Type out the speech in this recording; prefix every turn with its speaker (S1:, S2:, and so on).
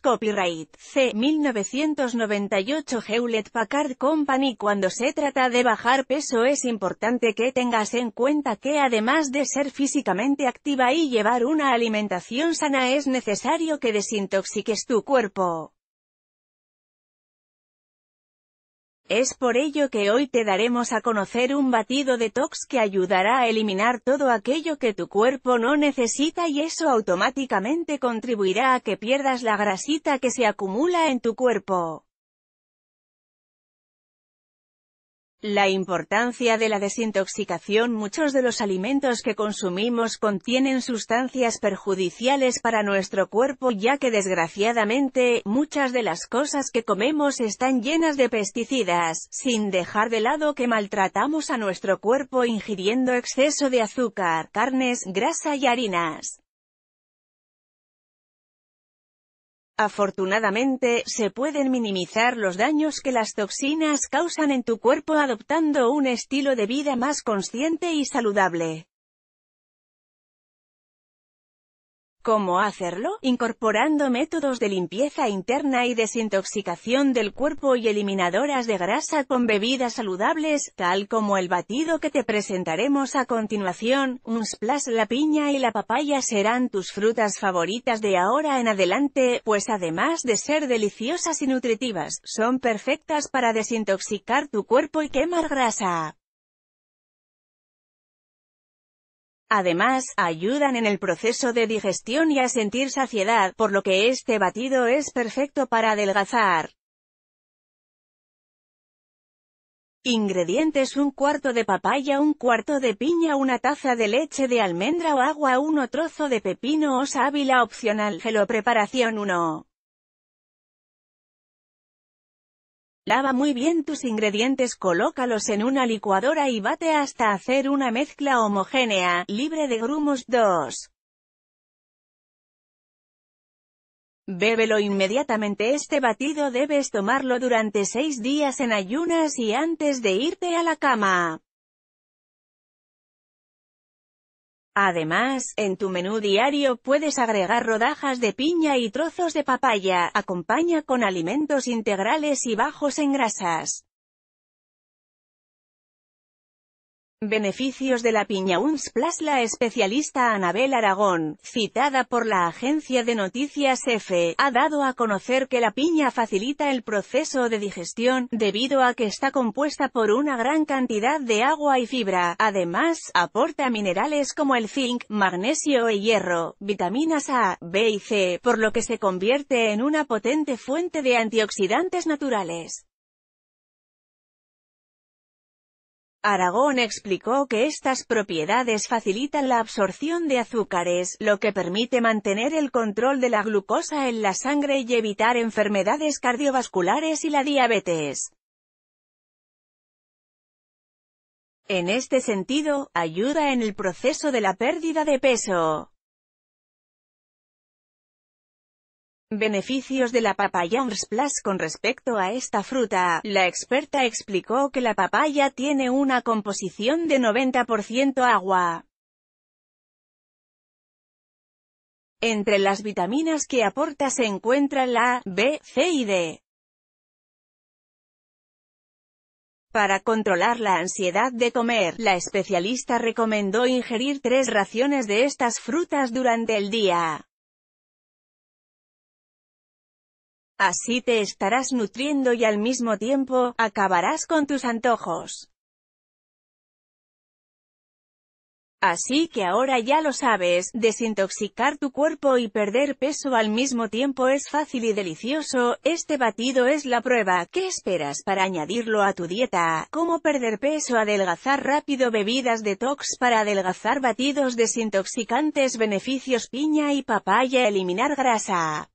S1: Copyright C. 1998 Hewlett Packard Company Cuando se trata de bajar peso es importante que tengas en cuenta que además de ser físicamente activa y llevar una alimentación sana es necesario que desintoxiques tu cuerpo. Es por ello que hoy te daremos a conocer un batido detox que ayudará a eliminar todo aquello que tu cuerpo no necesita y eso automáticamente contribuirá a que pierdas la grasita que se acumula en tu cuerpo. La importancia de la desintoxicación Muchos de los alimentos que consumimos contienen sustancias perjudiciales para nuestro cuerpo ya que desgraciadamente, muchas de las cosas que comemos están llenas de pesticidas, sin dejar de lado que maltratamos a nuestro cuerpo ingiriendo exceso de azúcar, carnes, grasa y harinas. Afortunadamente, se pueden minimizar los daños que las toxinas causan en tu cuerpo adoptando un estilo de vida más consciente y saludable. ¿Cómo hacerlo? Incorporando métodos de limpieza interna y desintoxicación del cuerpo y eliminadoras de grasa con bebidas saludables, tal como el batido que te presentaremos a continuación, un splash la piña y la papaya serán tus frutas favoritas de ahora en adelante, pues además de ser deliciosas y nutritivas, son perfectas para desintoxicar tu cuerpo y quemar grasa. Además, ayudan en el proceso de digestión y a sentir saciedad, por lo que este batido es perfecto para adelgazar. Ingredientes un cuarto de papaya un cuarto de piña una taza de leche de almendra o agua uno trozo de pepino o sábila opcional gelo preparación 1 Lava muy bien tus ingredientes, colócalos en una licuadora y bate hasta hacer una mezcla homogénea, libre de grumos 2. Bébelo inmediatamente este batido debes tomarlo durante 6 días en ayunas y antes de irte a la cama. Además, en tu menú diario puedes agregar rodajas de piña y trozos de papaya, acompaña con alimentos integrales y bajos en grasas. Beneficios de la piña Unsplash Plus La especialista Anabel Aragón, citada por la agencia de noticias EFE, ha dado a conocer que la piña facilita el proceso de digestión, debido a que está compuesta por una gran cantidad de agua y fibra. Además, aporta minerales como el zinc, magnesio y hierro, vitaminas A, B y C, por lo que se convierte en una potente fuente de antioxidantes naturales. Aragón explicó que estas propiedades facilitan la absorción de azúcares, lo que permite mantener el control de la glucosa en la sangre y evitar enfermedades cardiovasculares y la diabetes. En este sentido, ayuda en el proceso de la pérdida de peso. Beneficios de la papaya Urs Con respecto a esta fruta, la experta explicó que la papaya tiene una composición de 90% agua. Entre las vitaminas que aporta se encuentran la A, B, C y D. Para controlar la ansiedad de comer, la especialista recomendó ingerir tres raciones de estas frutas durante el día. Así te estarás nutriendo y al mismo tiempo, acabarás con tus antojos. Así que ahora ya lo sabes, desintoxicar tu cuerpo y perder peso al mismo tiempo es fácil y delicioso, este batido es la prueba, ¿qué esperas para añadirlo a tu dieta? ¿Cómo perder peso? Adelgazar rápido bebidas detox para adelgazar batidos desintoxicantes beneficios piña y papaya eliminar grasa